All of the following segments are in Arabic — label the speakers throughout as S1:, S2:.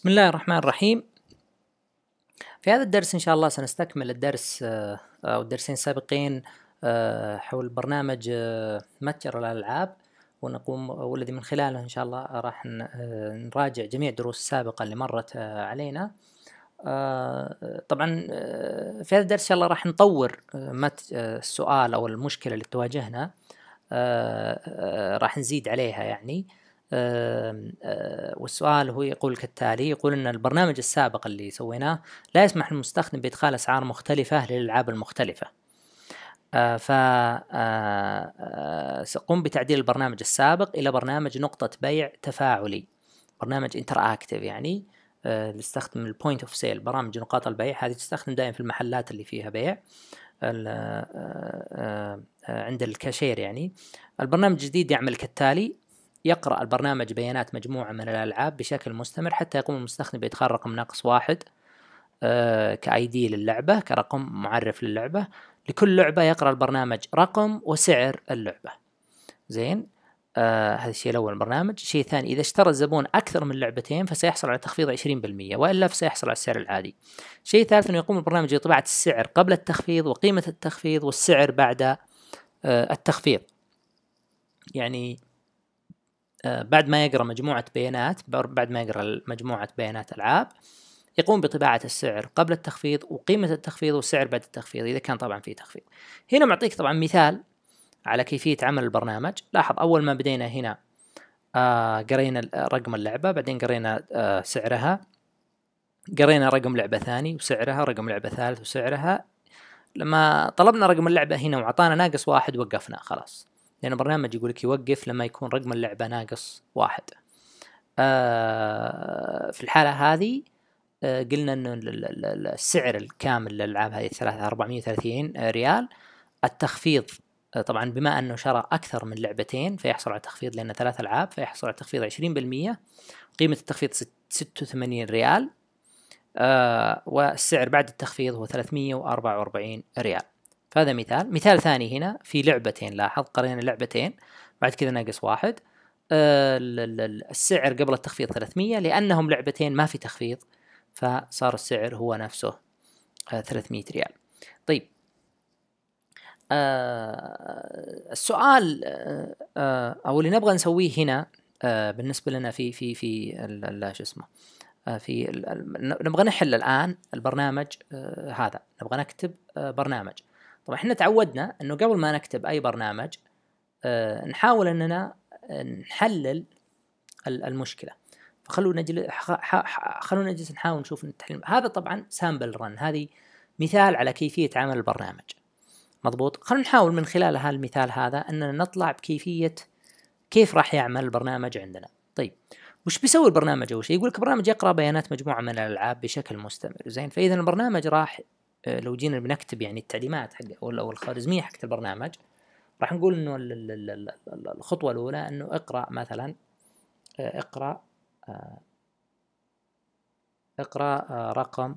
S1: بسم الله الرحمن الرحيم في هذا الدرس إن شاء الله سنستكمل الدرس آه، أو الدرسين السابقين آه، حول برنامج آه، متجر الألعاب ونقوم والذي من خلاله إن شاء الله راح نراجع جميع الدروس السابقة اللي مرت علينا طبعا في هذا الدرس إن شاء الله راح نطور السؤال أو المشكلة اللي تواجهنا راح نزيد عليها يعني والسؤال هو يقول كالتالي يقول أن البرنامج السابق اللي سويناه لا يسمح للمستخدم بإدخال أسعار مختلفة للألعاب المختلفة سقوم بتعديل البرنامج السابق إلى برنامج نقطة بيع تفاعلي برنامج انتر اكتف يعني نستخدم البوينت اوف سيل برامج نقاط البيع هذه تستخدم دائما في المحلات اللي فيها بيع عند الكاشير يعني البرنامج الجديد يعمل كالتالي يقرأ البرنامج بيانات مجموعة من الألعاب بشكل مستمر حتى يقوم المستخدم بإدخال رقم ناقص واحد آه، كاي دي للعبة كرقم معرف للعبة لكل لعبة يقرأ البرنامج رقم وسعر اللعبة زين آه هذا الشيء الأول البرنامج الشيء الثاني إذا اشترى الزبون أكثر من لعبتين فسيحصل على تخفيض 20% وإلا فسيحصل على السعر العادي الشيء الثالث أنه يقوم البرنامج بطباعة السعر قبل التخفيض وقيمة التخفيض والسعر بعد آه التخفيض يعني آه، بعد ما يقرا مجموعه بيانات بعد ما يقرا مجموعه بيانات العاب يقوم بطباعة السعر قبل التخفيض وقيمة التخفيض والسعر بعد التخفيض إذا كان طبعا في تخفيض هنا معطيك طبعا مثال على كيفية عمل البرنامج لاحظ أول ما بدينا هنا آه قرينا رقم اللعبة بعدين قرينا آه سعرها قرينا رقم لعبة ثاني وسعرها رقم لعبة ثالث وسعرها لما طلبنا رقم اللعبة هنا وعطانا ناقص واحد وقفنا خلاص لأن البرنامج يقولك يوقف لما يكون رقم اللعبة ناقص واحد آه في الحالة هذه آه، قلنا أن السعر الكامل للألعاب هذه الثلاثة 430 ريال التخفيض آه، طبعا بما أنه شرى أكثر من لعبتين فيحصل على تخفيض لأن ثلاث ألعاب فيحصل على تخفيض 20% قيمة التخفيض 86 ريال آه، والسعر بعد التخفيض هو 344 ريال فهذا مثال مثال ثاني هنا في لعبتين لاحظ قرينا لعبتين بعد كذا ناقص واحد آه، السعر قبل التخفيض 300 لأنهم لعبتين ما في تخفيض فصار السعر هو نفسه 300 آه، ريال طيب آه، السؤال أو اللي نبغى نسويه هنا بالنسبة لنا في في في شو اسمه في نبغى نحل الآن البرنامج هذا نبغى نكتب برنامج طبعا احنا تعودنا انه قبل ما نكتب اي برنامج آه، نحاول اننا نحلل المشكله فخلونا نجلس خلونا نجلس نحاول نشوف التحليل هذا طبعا سامبل رن هذه مثال على كيفيه عمل البرنامج مضبوط خلونا نحاول من خلال هذا المثال هذا اننا نطلع بكيفيه كيف راح يعمل البرنامج عندنا طيب وش بيسوي البرنامج اول شيء يقول لك برنامج يقرا بيانات مجموعه من الالعاب بشكل مستمر زين فاذا البرنامج راح آه، لو جينا بنكتب يعني التعليمات حق او الخوارزميه حقت البرنامج راح نقول انه الخطوه الاولى انه اقرا مثلا آه، اقرا آه، اقرا رقم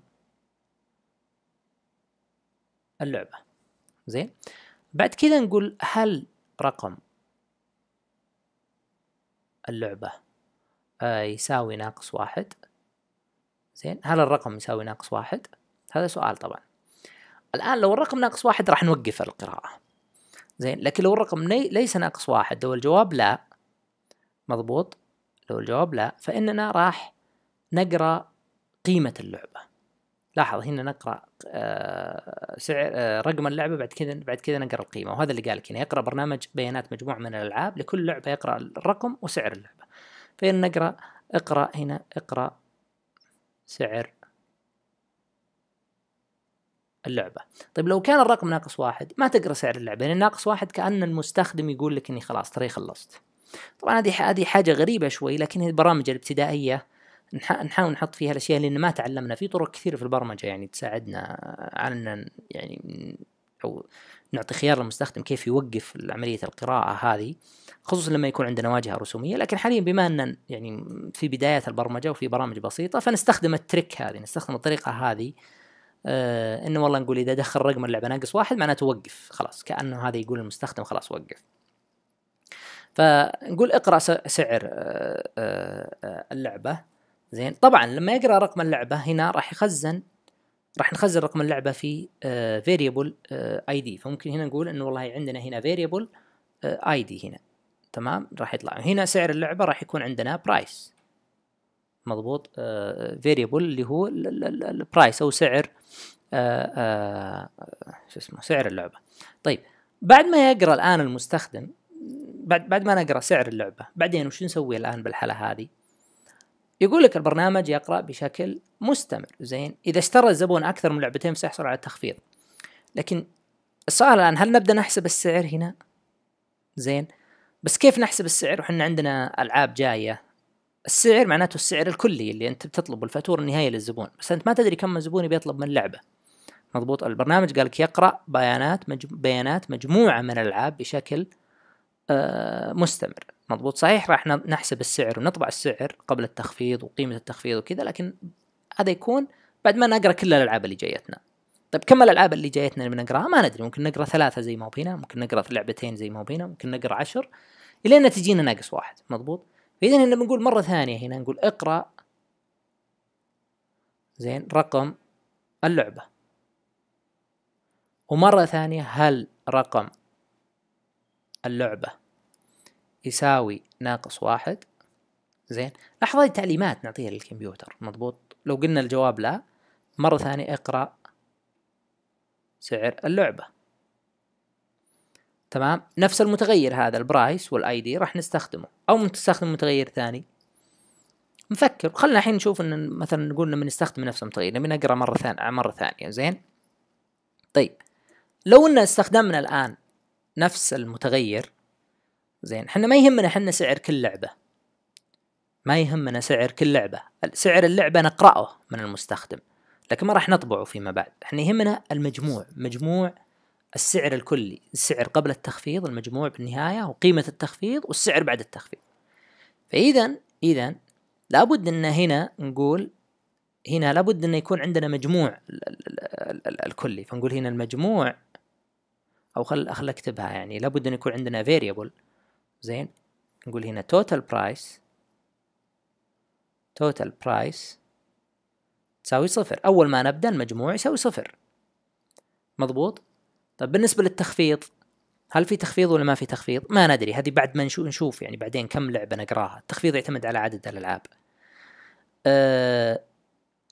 S1: اللعبه زين بعد كذا نقول هل رقم اللعبه يساوي ناقص واحد زين هل الرقم يساوي ناقص واحد هذا سؤال طبعا الآن لو الرقم ناقص واحد راح نوقف القراءة زين لكن لو الرقم ليس ناقص واحد لو الجواب لا مضبوط لو الجواب لا فإننا راح نقرأ قيمة اللعبة لاحظ هنا نقرأ آه، سعر آه، رقم اللعبة بعد كذا بعد كذا نقرأ القيمة وهذا اللي قال لك هنا يقرأ برنامج بيانات مجموعة من الألعاب لكل لعبة يقرأ الرقم وسعر اللعبة فإن نقرأ اقرأ هنا اقرأ سعر اللعبه طيب لو كان الرقم ناقص واحد ما تقرا سعر اللعبه لان ناقص واحد كان المستخدم يقول لك اني خلاص ترى خلصت طبعا هذه هذه حاجه غريبه شوي لكن هي البرامج الابتدائيه نحاول نحط فيها الاشياء لان ما تعلمنا في طرق كثيره في البرمجه يعني تساعدنا على ان يعني او نعطي خيار للمستخدم كيف يوقف عمليه القراءه هذه خصوصا لما يكون عندنا واجهه رسوميه لكن حاليا بما ان يعني في بدايات البرمجه وفي برامج بسيطه فنستخدم التريك هذه نستخدم الطريقه هذه آه، انه والله نقول اذا دخل رقم اللعبه ناقص واحد معناته وقف خلاص كانه هذا يقول المستخدم خلاص وقف فنقول اقرا سعر آه، آه، اللعبه زين طبعا لما يقرا رقم اللعبه هنا راح يخزن راح نخزن رقم اللعبه في فيريبل اي دي فممكن هنا نقول انه والله عندنا هنا فيريبل اي دي هنا تمام راح يطلع هنا سعر اللعبه راح يكون عندنا برايس مضبوط فيريبل آه، اللي هو البرايس او سعر آه، آه، شو اسمه سعر اللعبه طيب بعد ما يقرا الان المستخدم بعد بعد ما نقرا سعر اللعبه بعدين وش نسوي الان بالحاله هذه يقول لك البرنامج يقرا بشكل مستمر زين اذا اشترى الزبون اكثر من لعبتين سيحصل على تخفيض لكن السؤال الان هل نبدا نحسب السعر هنا زين بس كيف نحسب السعر وحنا عندنا العاب جايه السعر معناته السعر الكلي اللي انت بتطلبه الفاتوره النهائيه للزبون بس انت ما تدري كم زبون بيطلب من لعبه مضبوط البرنامج قال لك يقرا بيانات مجم... بيانات مجموعه من الالعاب بشكل آه مستمر مضبوط صحيح راح نحسب السعر ونطبع السعر قبل التخفيض وقيمه التخفيض وكذا لكن هذا يكون بعد ما نقرا كل الالعاب اللي جايتنا طيب كم الالعاب اللي جايتنا اللي بنقراها ما ندري ممكن نقرا ثلاثه زي ما هنا ممكن نقرا لعبتين زي ما هنا ممكن نقرا عشر الين تجينا ناقص واحد مضبوط فاذا هنا بنقول مره ثانيه هنا نقول اقرا زين رقم اللعبه ومره ثانيه هل رقم اللعبه يساوي ناقص واحد زين لاحظ هذه تعليمات نعطيها للكمبيوتر مضبوط لو قلنا الجواب لا مره ثانيه اقرا سعر اللعبه تمام نفس المتغير هذا البرايس والاي دي راح نستخدمه او نستخدم متغير ثاني نفكر خلينا الحين نشوف ان مثلا نقول لما نستخدم نفس المتغير نبي نقرا مره ثانيه مره ثانيه زين طيب لو ان استخدمنا الان نفس المتغير زين احنا ما يهمنا احنا سعر كل لعبه ما يهمنا سعر كل لعبه سعر اللعبه نقراه من المستخدم لكن ما راح نطبعه فيما بعد احنا يهمنا المجموع مجموع السعر الكلي السعر قبل التخفيض المجموع بالنهاية وقيمة التخفيض والسعر بعد التخفيض فإذا إذا لابد أن هنا نقول هنا لابد أن يكون عندنا مجموع الكلي فنقول هنا المجموع أو خل خل أكتبها يعني لابد أن يكون عندنا variable زين نقول هنا total price total price تساوي صفر أول ما نبدأ المجموع يساوي صفر مضبوط طيب، بالنسبه للتخفيض هل في تخفيض ولا ما في تخفيض؟ ما ندري هذه بعد ما نشوف يعني بعدين كم لعبه نقراها، التخفيض يعتمد على عدد الالعاب. أه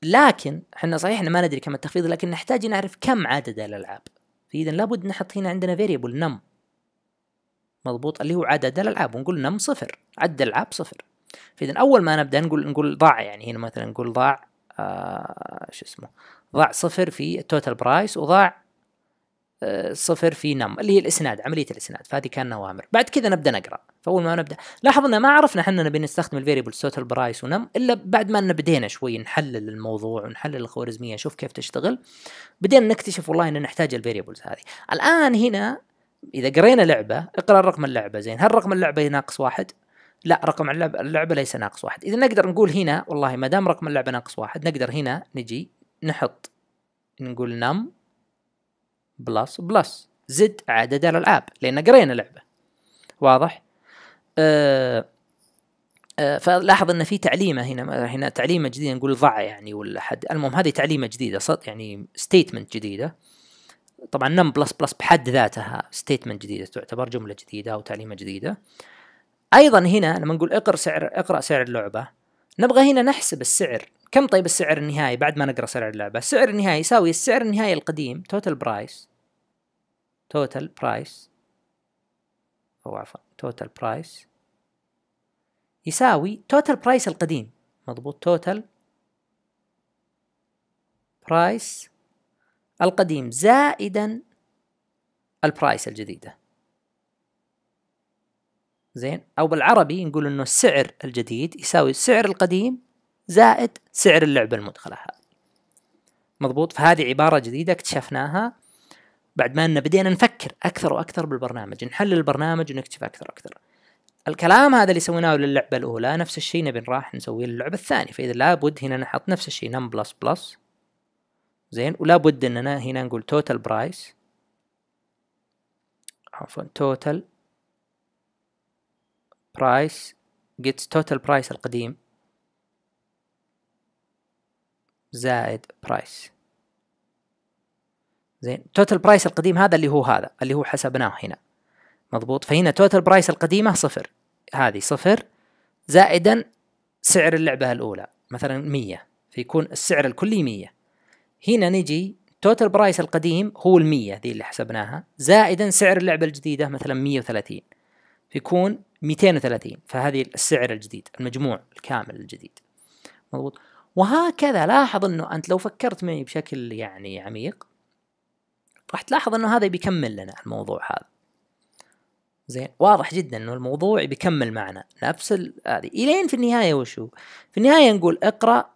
S1: لكن احنا صحيح ما ندري كم التخفيض لكن نحتاج نعرف كم عدد الالعاب. فاذا لابد نحط هنا عندنا فيريبل نم مضبوط اللي هو عدد الالعاب ونقول نم صفر، عدد الالعاب صفر. فاذا اول ما نبدا نقول نقول ضاع يعني هنا مثلا نقول ضاع آه شو اسمه ضاع صفر في التوتال برايس وضاع صفر في نم اللي هي الاسناد عمليه الاسناد فهذه كان اوامر بعد كذا نبدا نقرا فاول ما نبدا لاحظ ما عرفنا احنا نبي نستخدم الفاريبلز توتال برايس ونم الا بعد ما بدينا شوي نحلل الموضوع ونحلل الخوارزميه نشوف كيف تشتغل بدينا نكتشف والله ان نحتاج الفاريبلز هذه الان هنا اذا قرينا لعبه اقرا رقم اللعبه زين هل رقم اللعبه ناقص واحد لا رقم اللعبة, اللعبة ليس ناقص واحد إذا نقدر نقول هنا والله ما دام رقم اللعبة ناقص واحد نقدر هنا نجي نحط نقول نم بلس بلس زد عدد الألعاب لأن قرينا لعبة واضح؟ أه, أه، فلاحظ ان في تعليمه هنا هنا تعليمه جديده نقول ضع يعني ولا حد المهم هذه تعليمه جديده صد يعني ستيتمنت جديده طبعا نم بلس بلس بحد ذاتها ستيتمنت جديده تعتبر جمله جديده او تعليمه جديده ايضا هنا لما نقول اقرا سعر اقرا سعر اللعبه نبغى هنا نحسب السعر كم طيب السعر النهائي بعد ما نقرا سعر اللعبه السعر النهائي يساوي السعر النهائي القديم توتال برايس توتال برايس أو عفوا توتال برايس يساوي توتال برايس القديم مضبوط توتال برايس القديم زائدا البرايس الجديدة زين أو بالعربي نقول إنه السعر الجديد يساوي السعر القديم زائد سعر اللعبة المدخلة هذه مضبوط فهذه عبارة جديدة اكتشفناها بعد ما أن بدينا نفكر أكثر وأكثر بالبرنامج نحلل البرنامج ونكتشف أكثر وأكثر الكلام هذا اللي سويناه للعبة الأولى نفس الشيء نبي راح نسويه للعبة الثانية فإذا لابد هنا نحط نفس الشيء نم بلس بلس زين ولابد أننا هنا نقول توتال برايس عفوا توتال برايس جيتس توتال برايس القديم زائد برايس زين توتال برايس القديم هذا اللي هو هذا اللي هو حسبناه هنا مضبوط فهنا توتال برايس القديمة صفر هذه صفر زائدا سعر اللعبة الأولى مثلا مية فيكون السعر الكلي مية هنا نجي توتال برايس القديم هو المية ذي اللي حسبناها زائدا سعر اللعبة الجديدة مثلا مية وثلاثين فيكون ميتين وثلاثين فهذه السعر الجديد المجموع الكامل الجديد مضبوط وهكذا لاحظ انه انت لو فكرت معي بشكل يعني عميق راح تلاحظ انه هذا بيكمل لنا الموضوع هذا زين واضح جدا انه الموضوع بيكمل معنا نفس هذه الين في النهايه وشو في النهايه نقول اقرا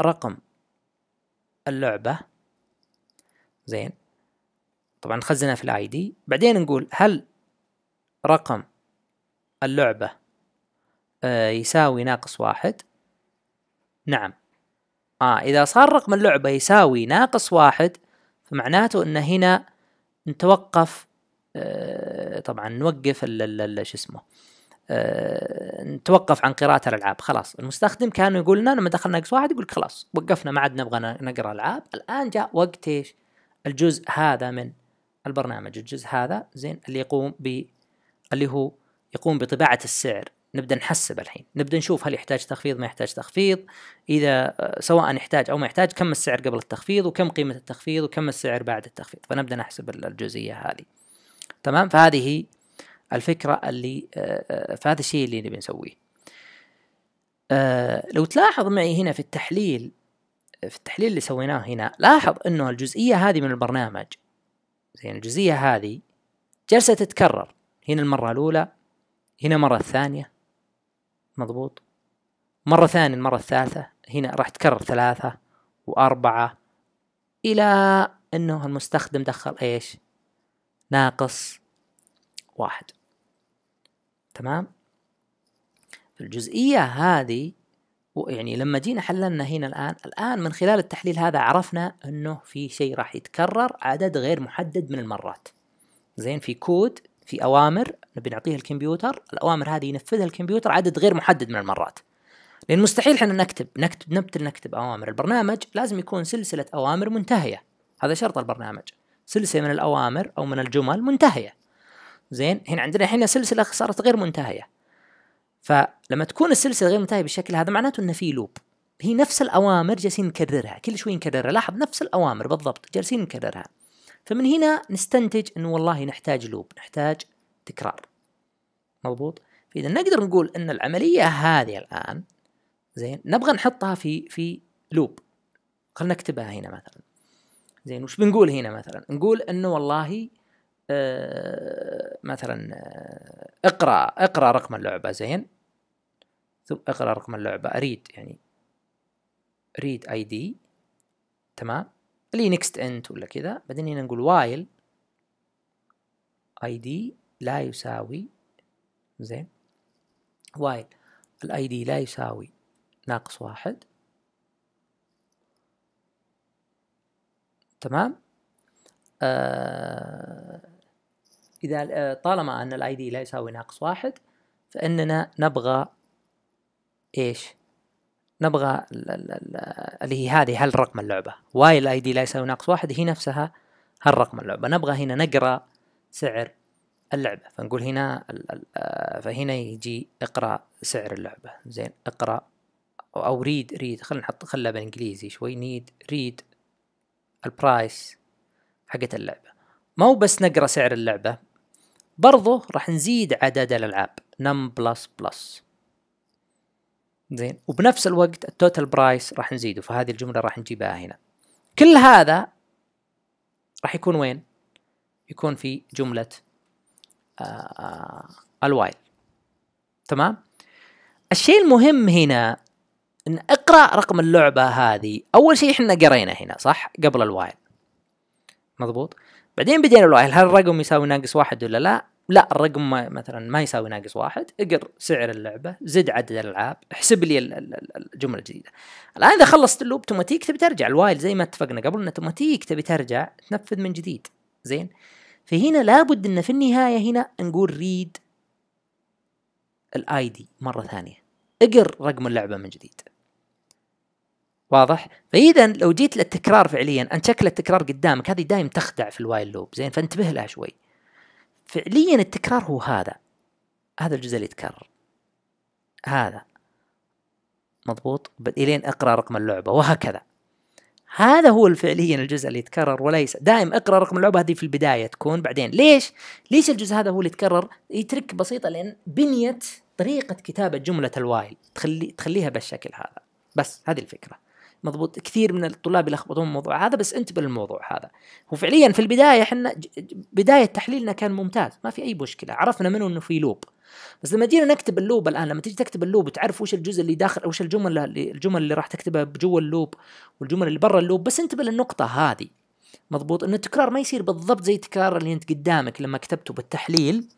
S1: رقم اللعبه زين طبعا نخزنها في الاي دي بعدين نقول هل رقم اللعبه آه، يساوي ناقص واحد نعم آه إذا صار رقم اللعبة يساوي ناقص واحد فمعناته ان هنا نتوقف آه، طبعا نوقف شو اسمه آه، نتوقف عن قراءة الألعاب خلاص المستخدم كان يقول لنا لما دخلنا ناقص واحد يقول خلاص وقفنا ما عاد نبغى نقرأ ألعاب الآن جاء وقت إيش الجزء هذا من البرنامج الجزء هذا زين اللي يقوم ب اللي هو يقوم بطباعة السعر نبدا نحسب الحين نبدا نشوف هل يحتاج تخفيض ما يحتاج تخفيض اذا آه، سواء يحتاج او ما يحتاج كم السعر قبل التخفيض وكم قيمه التخفيض وكم السعر بعد التخفيض فنبدا نحسب الجزئيه هذه تمام فهذه الفكره اللي آه، آه، فهذا الشيء اللي نبي نسويه لو تلاحظ معي هنا في التحليل في التحليل اللي سويناه هنا لاحظ انه الجزئيه هذه من البرنامج زين الجزئيه هذه جلسه تتكرر هنا المره الاولى هنا المره الثانيه مضبوط مرة ثانية المرة الثالثة هنا راح تكرر ثلاثة وأربعة إلى أنه المستخدم دخل إيش ناقص واحد تمام الجزئية هذه يعني لما جينا حللنا هنا الآن الآن من خلال التحليل هذا عرفنا أنه في شيء راح يتكرر عدد غير محدد من المرات زين في كود في اوامر نبي نعطيها الكمبيوتر الاوامر هذه ينفذها الكمبيوتر عدد غير محدد من المرات لان مستحيل احنا نكتب نكتب نبتل نكتب اوامر البرنامج لازم يكون سلسله اوامر منتهيه هذا شرط البرنامج سلسله من الاوامر او من الجمل منتهيه زين هنا عندنا هنا سلسله صارت غير منتهيه فلما تكون السلسله غير منتهيه بالشكل هذا معناته انه في لوب هي نفس الاوامر جالسين نكررها كل شوي نكررها لاحظ نفس الاوامر بالضبط جالسين نكررها فمن هنا نستنتج أنه والله نحتاج لوب نحتاج تكرار مضبوط فإذا نقدر نقول أن العملية هذه الآن زين نبغى نحطها في في لوب خلينا نكتبها هنا مثلا زين وش بنقول هنا مثلا نقول أنه والله آه مثلا آه اقرا اقرا رقم اللعبه زين ثم اقرا رقم اللعبه اريد يعني ريد اي دي تمام خليه نيكست انت ولا كذا بعدين هنا نقول وايل اي دي لا يساوي زين وايل الاي دي لا يساوي ناقص واحد تمام آه إذا آه، طالما أن الاي دي لا يساوي ناقص واحد فإننا نبغى إيش نبغى اللي هي هذه هل رقم اللعبة واي الاي دي لا يساوي ناقص واحد هي نفسها هل رقم اللعبة نبغى هنا نقرأ سعر اللعبة فنقول هنا آه، فهنا يجي اقرأ سعر اللعبة زين اقرأ او ريد ريد خلينا نحط خلها بالانجليزي شوي نيد ريد البرايس حقت اللعبة مو بس نقرأ سعر اللعبة برضو راح نزيد عدد الألعاب نم بلس بلس زين وبنفس الوقت التوتال برايس راح نزيده فهذه الجمله راح نجيبها هنا كل هذا راح يكون وين يكون في جمله آه، الوايل تمام الشيء المهم هنا ان اقرا رقم اللعبه هذه اول شيء احنا قرينا هنا صح قبل الوايل مضبوط بعدين بدينا الوايل هل الرقم يساوي ناقص واحد ولا لا لا الرقم ما مثلا ما يساوي ناقص واحد اقر سعر اللعبه زد عدد الالعاب احسب لي الجمله الجديده الان اذا خلصت اللوب توماتيك تبي ترجع الوايل زي ما اتفقنا قبل انه توماتيك تبي ترجع تنفذ من جديد زين فهنا لابد ان في النهايه هنا نقول ريد الاي دي مره ثانيه اقر رقم اللعبه من جديد واضح؟ فاذا لو جيت للتكرار فعليا انت شكل التكرار قدامك هذه دايم تخدع في الوايل لوب زين فانتبه لها شوي فعليا التكرار هو هذا هذا الجزء اللي يتكرر هذا مضبوط الين اقرا رقم اللعبه وهكذا هذا هو فعليا الجزء اللي يتكرر وليس دائم اقرا رقم اللعبه هذه في البدايه تكون بعدين ليش ليش الجزء هذا هو اللي يتكرر يترك بسيطه لان بنيه طريقه كتابه جمله الوايل تخلي تخليها بالشكل هذا بس هذه الفكره مضبوط كثير من الطلاب يلخبطون الموضوع هذا بس انتبه للموضوع هذا وفعليا في البدايه احنا بدايه تحليلنا كان ممتاز ما في اي مشكله عرفنا منه انه في لوب بس لما جينا نكتب اللوب الان لما تيجي تكتب اللوب وتعرف وش الجزء اللي داخل وش الجمل اللي الجمل اللي راح تكتبها بجوا اللوب والجمل اللي برا اللوب بس انتبه للنقطه هذه مضبوط ان التكرار ما يصير بالضبط زي التكرار اللي انت قدامك لما كتبته بالتحليل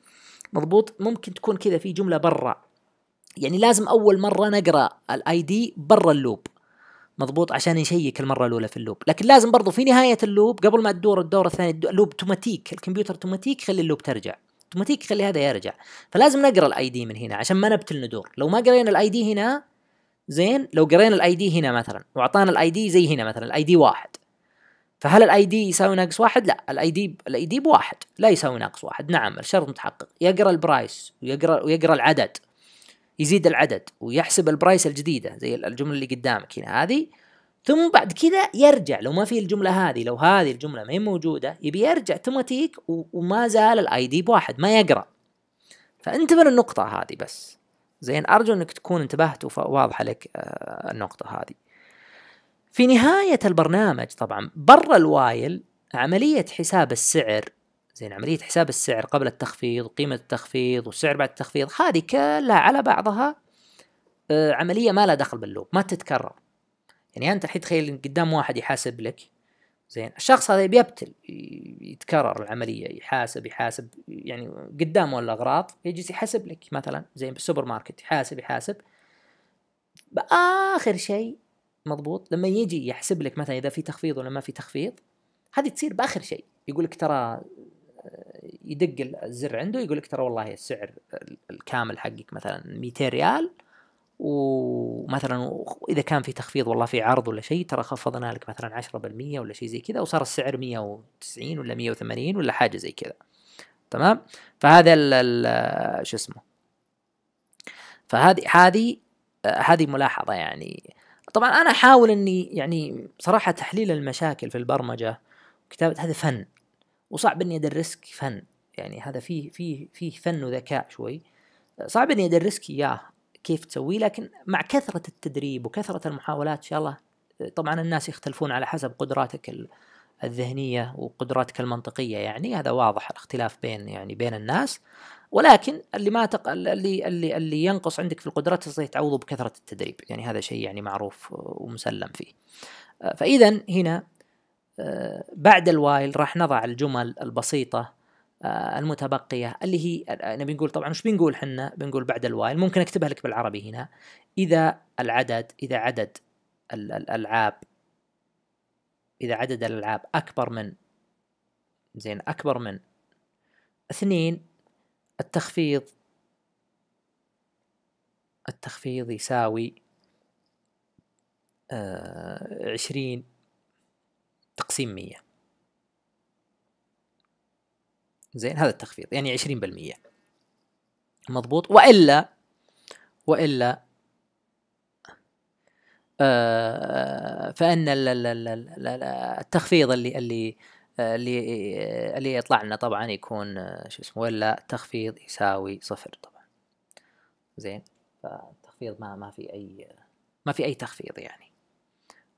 S1: مضبوط ممكن تكون كذا في جمله برا يعني لازم اول مره نقرا الاي دي برا اللوب مضبوط عشان يشيك المره الاولى في اللوب لكن لازم برضو في نهايه اللوب قبل ما تدور الدور الثاني اللوب اوتوماتيك الكمبيوتر اوتوماتيك خلي اللوب ترجع اوتوماتيك خلي هذا يرجع فلازم نقرا الاي دي من هنا عشان ما نبتل ندور لو ما قرينا الاي دي هنا زين لو قرينا الاي دي هنا مثلا واعطانا الاي دي زي هنا مثلا الاي دي واحد فهل الاي دي يساوي ناقص واحد؟ لا الاي دي الاي دي بواحد لا يساوي ناقص واحد نعم الشرط متحقق يقرا البرايس ويقرا ويقرا العدد يزيد العدد ويحسب البرايس الجديده زي الجمله اللي قدامك هنا هذه ثم بعد كذا يرجع لو ما في الجمله هذه لو هذه الجمله ما هي موجوده يبي يرجع اوتوماتيك وما زال الاي دي بواحد ما يقرا فانتبه للنقطه هذه بس زين ارجو انك تكون انتبهت وواضحه لك آه، النقطه هذه في نهايه البرنامج طبعا برا الوايل عمليه حساب السعر زين عملية حساب السعر قبل التخفيض وقيمة التخفيض والسعر بعد التخفيض هذه كلها على بعضها آه، عملية ما لها دخل باللوب ما تتكرر يعني أنت الحين تخيل قدام واحد يحاسب لك زين الشخص هذا بيبتل يتكرر العملية يحاسب يحاسب يعني قدامه الأغراض يجلس يحاسب لك مثلا زين بالسوبر ماركت يحاسب يحاسب بآخر شيء مضبوط لما يجي يحسب لك مثلا إذا في تخفيض ولا ما في تخفيض هذه تصير بآخر شيء يقول لك ترى يدق الزر عنده يقول لك ترى والله السعر الكامل حقك مثلا 200 ريال ومثلا اذا كان في تخفيض والله في عرض ولا شيء ترى خفضنا لك مثلا 10% ولا شيء زي كذا وصار السعر 190 ولا 180 ولا حاجه زي كذا تمام فهذا ال شو اسمه فهذه هذه هذه ملاحظه يعني طبعا انا احاول اني يعني صراحه تحليل المشاكل في البرمجه كتابه هذا فن وصعب اني ادرسك فن يعني هذا فيه فيه فيه فن وذكاء شوي صعب اني ادرسك اياه كيف تسويه لكن مع كثره التدريب وكثره المحاولات ان شاء الله طبعا الناس يختلفون على حسب قدراتك الذهنيه وقدراتك المنطقيه يعني هذا واضح الاختلاف بين يعني بين الناس ولكن اللي ما تق... اللي اللي اللي ينقص عندك في القدرات تستطيع تعوضه بكثره التدريب يعني هذا شيء يعني معروف ومسلم فيه فاذا هنا آه، بعد الوايل راح نضع الجمل البسيطة آه، المتبقية اللي هي آه، نبي نقول طبعا مش بنقول حنا بنقول بعد الوايل ممكن اكتبها لك بالعربي هنا إذا العدد إذا عدد الألعاب إذا عدد الألعاب أكبر من زين أكبر من اثنين التخفيض التخفيض يساوي عشرين تقسيم 100 زين هذا التخفيض يعني 20% مضبوط والا والا آه فان التخفيض اللي اللي آه، اللي آه، اللي يطلع لنا طبعا يكون آه، شو اسمه ولا تخفيض يساوي صفر طبعا زين فالتخفيض ما ما في اي ما في اي تخفيض يعني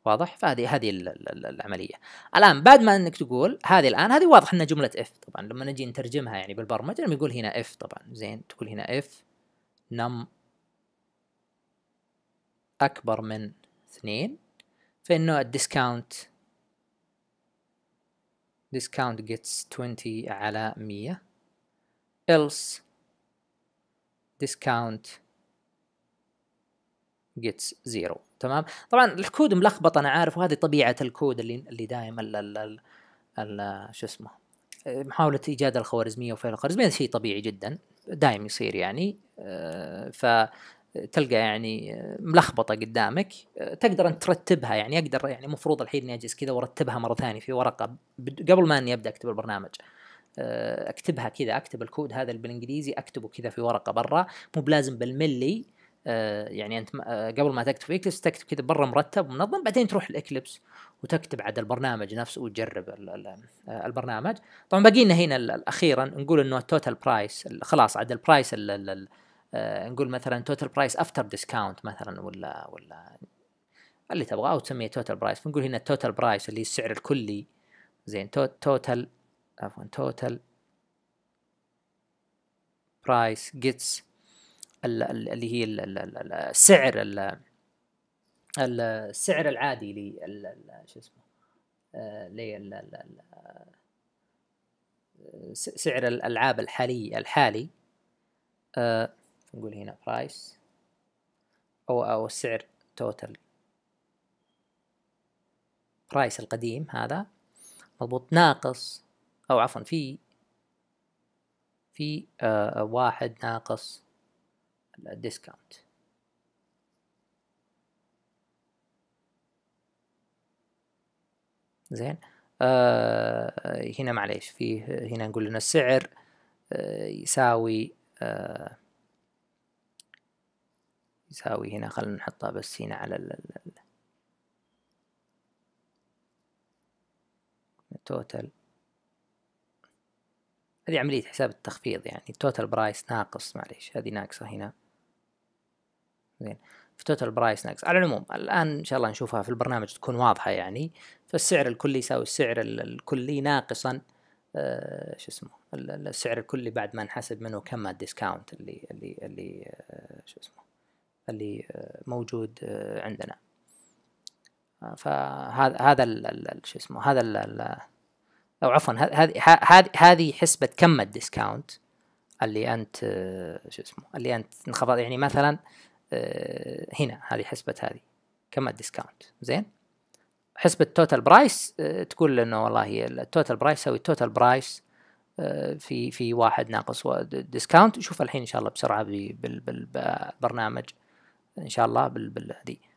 S1: واضح فهذه هذه العمليه الان بعد ما انك تقول هذه الان هذه واضح انها جمله اف طبعا لما نجي نترجمها يعني بالبرمجه لما نعم يقول هنا اف طبعا زين تقول هنا اف نم اكبر من اثنين فانه الديسكاونت discount gets 20 على 100 else discount جيتس زيرو تمام طبعا الكود ملخبط انا عارف وهذه طبيعه الكود اللي اللي دائما ال شو اسمه محاولة إيجاد الخوارزمية وفعل الخوارزمية شيء طبيعي جدا دائم يصير يعني آه، فتلقى يعني ملخبطة قدامك آه، تقدر أن ترتبها يعني أقدر يعني مفروض الحين إني أجلس كذا وأرتبها مرة ثانية في ورقة قبل ما إني أبدأ أكتب البرنامج آه، أكتبها كذا أكتب الكود هذا بالإنجليزي أكتبه كذا في ورقة برا مو بلازم بالملي آه، يعني انت آه، قبل ما تكتب في اكليبس تكتب كذا برا مرتب ومنظم بعدين تروح الاكليبس وتكتب عاد البرنامج نفسه وتجرب آه، البرنامج طبعا باقي لنا هنا اخيرا نقول انه التوتال برايس خلاص عاد البرايس نقول مثلا توتال برايس افتر ديسكاونت مثلا ولا ولا اللي تبغاه او تسميه توتال برايس فنقول هنا التوتال برايس اللي السعر الكلي زين توتال عفوا توتال برايس جيتس اللي هي السعر السعر العادي ل شو اسمه آه، سعر الالعاب الحالي الحالي آه، نقول هنا برايس او او السعر توتال برايس القديم هذا مضبوط ناقص او عفوا في في آه، واحد ناقص الديسكاونت زين آه هنا معليش فيه هنا نقول ان السعر آه يساوي آه يساوي هنا خلينا نحطها بس هنا على ال التوتال هذه عملية حساب التخفيض يعني التوتال برايس ناقص معليش هذه ناقصة هنا زين في توتال برايس ناقص على العموم الان ان شاء الله نشوفها في البرنامج تكون واضحه يعني فالسعر الكلي يساوي السعر الكلي ناقصا آه، شو اسمه السعر الكلي بعد ما نحسب منه كم الديسكاونت اللي اللي اللي آه، شو اسمه اللي آه، موجود عندنا فهذا هذا شو اسمه هذا او عفوا هذه هذه حسبه كم الديسكاونت اللي انت شو اسمه اللي انت انخفض يعني مثلا آه، هنا هذه حسبة هذه كم الديسكاونت زين حسبة توتال آه، برايس تقول لنا والله التوتال برايس سوي التوتال آه، برايس في في واحد ناقص ديسكاونت شوف الحين ان شاء الله بسرعه بالبرنامج ان شاء الله بالهدي